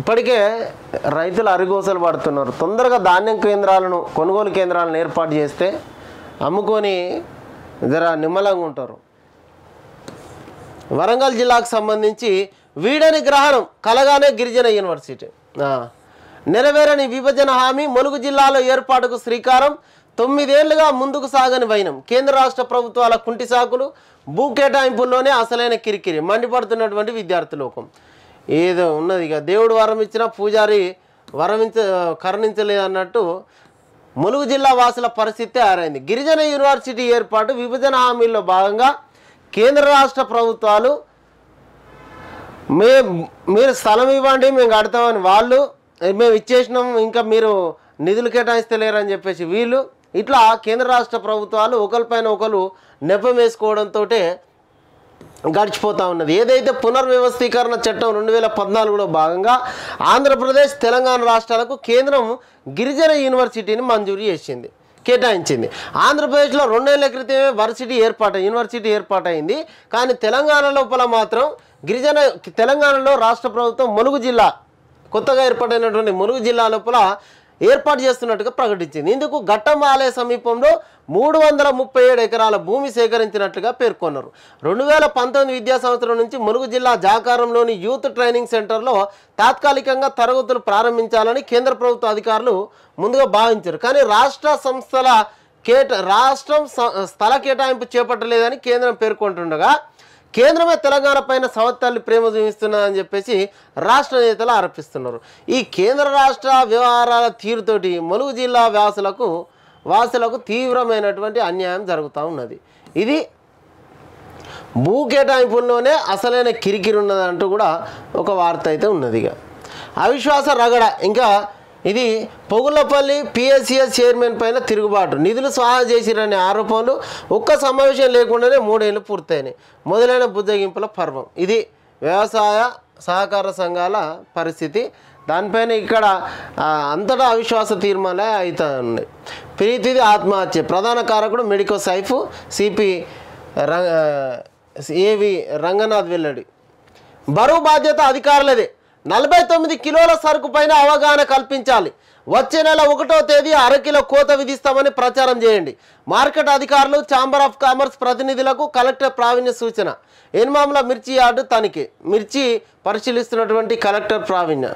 ఇప్పటికే రైతులు అరిగోసలు పడుతున్నారు తొందరగా ధాన్యం కేంద్రాలను కొనుగోలు కేంద్రాలను ఏర్పాటు చేస్తే అమ్ముకొని జర నిమ్మలంగా ఉంటారు వరంగల్ జిల్లాకు సంబంధించి వీడని గ్రహణం కలగానే గిరిజన యూనివర్సిటీ నెరవేరని విభజన హామీ ములుగు జిల్లాలో ఏర్పాటుకు శ్రీకారం తొమ్మిదేళ్లుగా ముందుకు సాగని వైనం కేంద్ర రాష్ట్ర ప్రభుత్వాల కుంటి సాకులు భూ కేటాయింపుల్లోనే అసలైన కిరికిరి మండిపడుతున్నటువంటి విద్యార్థి ఏదో ఉన్నది ఇక దేవుడు వరం ఇచ్చినా పూజారి వరమించ కరుణించలేదన్నట్టు ములుగు జిల్లా వాసుల పరిస్థితి ఆరైంది గిరిజన యూనివర్సిటీ ఏర్పాటు విభజన హామీల్లో భాగంగా కేంద్ర రాష్ట్ర ప్రభుత్వాలు మే మీరు స్థలం ఇవ్వండి మేము కడతామని వాళ్ళు మేము ఇచ్చేసినాం ఇంకా మీరు నిధులు కేటాయిస్తలేరని చెప్పేసి వీళ్ళు ఇట్లా కేంద్ర రాష్ట్ర ప్రభుత్వాలు ఒకరిపైన ఒకరు నెపం వేసుకోవడంతో గడిచిపోతూ ఉన్నది ఏదైతే పునర్వ్యవస్థీకరణ చట్టం రెండు వేల పద్నాలుగులో భాగంగా ఆంధ్రప్రదేశ్ తెలంగాణ రాష్ట్రాలకు కేంద్రం గిరిజన యూనివర్సిటీని మంజూరు చేసింది కేటాయించింది ఆంధ్రప్రదేశ్లో రెండేళ్ల క్రితమే వర్సిటీ ఏర్పాటు యూనివర్సిటీ ఏర్పాటైంది కానీ తెలంగాణ లోపల మాత్రం గిరిజన తెలంగాణలో రాష్ట్ర ప్రభుత్వం ములుగు జిల్లా కొత్తగా ఏర్పాటైనటువంటి ములుగు జిల్లా లోపల ఏర్పాటు చేస్తున్నట్టుగా ప్రకటించింది ఇందుకు ఘట్టం ఆలయ సమీపంలో మూడు వందల ముప్పై ఏడు ఎకరాల భూమి సేకరించినట్లుగా పేర్కొన్నారు రెండు వేల పంతొమ్మిది విద్యా సంవత్సరం నుంచి మురుగు జిల్లా జాకారంలోని యూత్ ట్రైనింగ్ సెంటర్లో తాత్కాలికంగా తరగతులు ప్రారంభించాలని కేంద్ర ప్రభుత్వ అధికారులు ముందుగా భావించారు కానీ రాష్ట్ర సంస్థల కేట రాష్ట్రం స్థల కేటాయింపు చేపట్టలేదని కేంద్రం పేర్కొంటుండగా కేంద్రమే తెలంగాణ పైన సవత్తాల్ని ప్రేమ చూపిస్తున్నదని చెప్పేసి రాష్ట్ర నేతలు ఆరోపిస్తున్నారు ఈ కేంద్ర రాష్ట్ర వ్యవహారాల తీరుతోటి మలుగు జిల్లా వ్యాసులకు వాసులకు తీవ్రమైనటువంటి అన్యాయం జరుగుతూ ఉన్నది ఇది భూ కేటాయింపుల్లోనే అసలైన కిరికిరి ఉన్నదంటూ కూడా ఒక వార్త అయితే ఉన్నది ఇక అవిశ్వాస రగడ ఇంకా ఇది పొగులపల్లి పిఎస్సిఎస్ చైర్మన్ పైన తిరుగుబాటు నిధులు సహాయం చేసిరనే ఆరోపణలు ఒక్క సమావేశం లేకుండానే మూడేళ్ళు పూర్తయినాయి మొదలైన బుద్ధగింపుల పర్వం ఇది వ్యవసాయ సహకార సంఘాల పరిస్థితి దానిపైన ఇక్కడ అంతటా అవిశ్వాస తీర్మానాలే ఉన్నాయి ప్రీతిది ఆత్మహత్య ప్రధాన కారకుడు మెడికో సైఫ్ సిపి ఏవి రంగనాథ్ వెల్లడి బరువు బాధ్యత అధికారులదే నలభై తొమ్మిది కిలోల సరుకు పైన అవగాహన కల్పించాలి వచ్చే నెల ఒకటో తేదీ అరకిలో కోత విధిస్తామని ప్రచారం చేయండి మార్కెట్ అధికారులు ఛాంబర్ ఆఫ్ కామర్స్ ప్రతినిధులకు కలెక్టర్ ప్రావీణ్య సూచన ఎన్మామల మిర్చి యార్డు తనిఖీ మిర్చి పరిశీలిస్తున్నటువంటి కలెక్టర్ ప్రావీణ్య